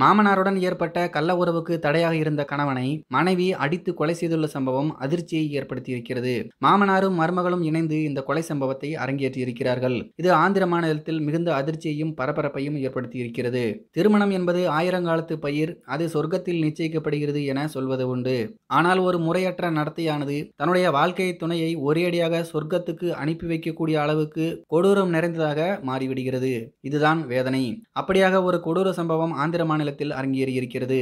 மாமனாருடன் ஏற்பட்ட கள்ள உறவுக்கு தடையாக இருந்த கணவனை மனைவி அடித்து கொலை செய்துள்ள சம்பவம் அதிர்ச்சியை ஏற்படுத்தியிருக்கிறது மாமனாரும் மருமகளும் இணைந்து இந்த கொலை சம்பவத்தை அரங்கேற்றியிருக்கிறார்கள் இது ஆந்திர மாநிலத்தில் மிகுந்த அதிர்ச்சியையும் பரபரப்பையும் ஏற்படுத்தியிருக்கிறது திருமணம் என்பது ஆயிரங்காலத்து பயிர் அது சொர்க்கத்தில் நிச்சயிக்கப்படுகிறது என சொல்வது உண்டு ஆனால் ஒரு முறையற்ற நடத்தையானது தன்னுடைய வாழ்க்கை துணையை ஒரேடியாக சொர்க்கத்துக்கு அனுப்பி வைக்கக்கூடிய அளவுக்கு கொடூரம் நிறைந்ததாக மாறிவிடுகிறது இதுதான் வேதனை அப்படியாக ஒரு கொடூர சம்பவம் ஆந்திர மாநில மண்டலத்தில் அரங்கேறியிருக்கிறது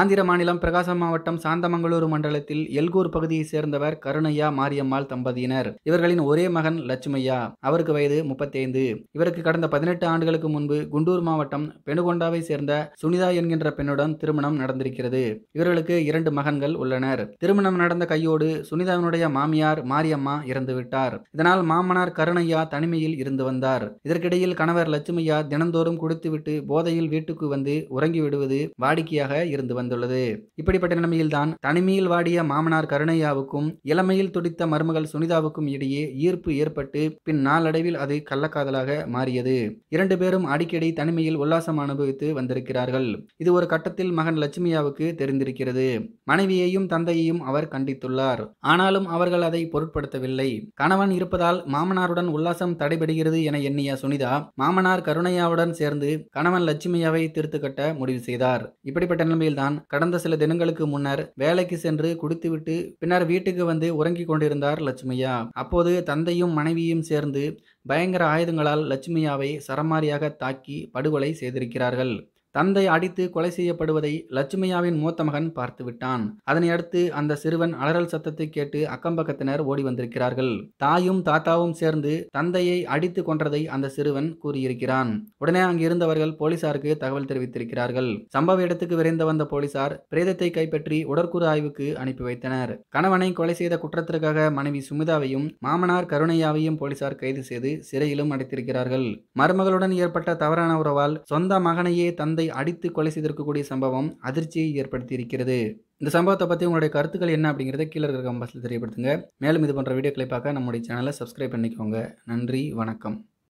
ஆந்திர மாநிலம் பிரகாசம் மாவட்டம் சாந்தமங்களூரு மண்டலத்தில் எல்கூர் பகுதியைச் சேர்ந்தவர் கருணையா மாரியம்மாள் தம்பதியினர் இவர்களின் ஒரே மகன் லட்சுமையா அவருக்கு வயது முப்பத்தைந்து இவருக்கு கடந்த பதினெட்டு ஆண்டுகளுக்கு முன்பு குண்டூர் மாவட்டம் பெணுகொண்டாவை சேர்ந்த சுனிதா என்கின்ற பெண்ணுடன் திருமணம் நடந்திருக்கிறது இவர்களுக்கு இரண்டு மகன்கள் உள்ளனர் திருமணம் நடந்த கையோடு சுனிதாவினுடைய மாமியார் மாரியம்மா இறந்துவிட்டார் இதனால் மாமனார் கருணையா தனிமையில் இருந்து வந்தார் இதற்கிடையில் கணவர் லட்சுமையா தினந்தோறும் குடித்துவிட்டு போதையில் வீட்டுக்கு வந்து உறங்கி விடுவது வாடிக்கையாக இருந்து வந்துள்ளது இப்படிப்பட்ட நிலைமையில்தான் தனிமையில் வாடிய மாமனார் கருணையாவுக்கும் இளமையில் துடித்த மருமகள் சுனிதாவுக்கும் இடையே ஈர்ப்பு ஏற்பட்டு பின் நாளடைவில் அது கள்ளக்காதலாக மாறியது இரண்டு பேரும் அடிக்கடி தனிமையில் உல்லாசம் அனுபவித்து வந்திருக்கிறார்கள் இது ஒரு கட்டத்தில் மகன் லட்சுமியாவுக்கு தெரிந்திருக்கிறது மனைவியையும் தந்தையையும் அவர் கண்டித்துள்ளார் ஆனாலும் அவர்கள் அதை பொருட்படுத்தவில்லை கணவன் இருப்பதால் மாமனாருடன் உல்லாசம் தடைபடுகிறது என எண்ணிய சுனிதா மாமனார் கருணையாவுடன் சேர்ந்து கணவன் லட்சுமியாவை திருத்து கட்ட முடிவு முடிவு செய்தார் இப்படிப்பட்ட நிலைமையில்தான் கடந்த சில தினங்களுக்கு முன்னர் வேலைக்கு சென்று குடித்துவிட்டு பின்னர் வீட்டுக்கு வந்து உறங்கிக் கொண்டிருந்தார் லட்சுமியா அப்போது தந்தையும் மனைவியும் சேர்ந்து பயங்கர ஆயுதங்களால் லட்சுமியாவை சரமாரியாக தாக்கி படுகொலை செய்திருக்கிறார்கள் தந்தை அடித்து கொலை செய்யப்படுவதை லட்சுமியாவின் மூத்த மகன் பார்த்துவிட்டான் அதனையடுத்து அந்த சிறுவன் அலறல் சத்தத்தை கேட்டு அக்கம்பக்கத்தினர் ஓடி வந்திருக்கிறார்கள் தாயும் தாத்தாவும் சேர்ந்து தந்தையை அடித்து கொன்றதை அந்த சிறுவன் கூறியிருக்கிறான் உடனே அங்கிருந்தவர்கள் போலீசாருக்கு தகவல் தெரிவித்திருக்கிறார்கள் சம்பவ இடத்துக்கு விரைந்து வந்த போலீசார் பிரேதத்தை கைப்பற்றி உடற்கூறு ஆய்வுக்கு அனுப்பி வைத்தனர் கணவனை கொலை செய்த குற்றத்திற்காக மனைவி சுமிதாவையும் மாமனார் கருணையாவையும் போலீசார் கைது செய்து சிறையிலும் அடைத்திருக்கிறார்கள் மருமகளுடன் ஏற்பட்ட தவறான உறவால் சொந்த மகனையே தந்தை குழந்தை அடித்து கொலை செய்திருக்கக்கூடிய சம்பவம் அதிர்ச்சியை ஏற்படுத்தி இருக்கிறது இந்த சம்பவத்தை பற்றி உங்களுடைய கருத்துக்கள் என்ன அப்படிங்கிறத கீழே இருக்கிற கம்பாஸில் தெரியப்படுத்துங்க மேலும் இது போன்ற வீடியோக்களை பார்க்க நம்முடைய சேனலை சப்ஸ்கிரைப் பண்ணிக்கோங்க நன்றி வணக்கம்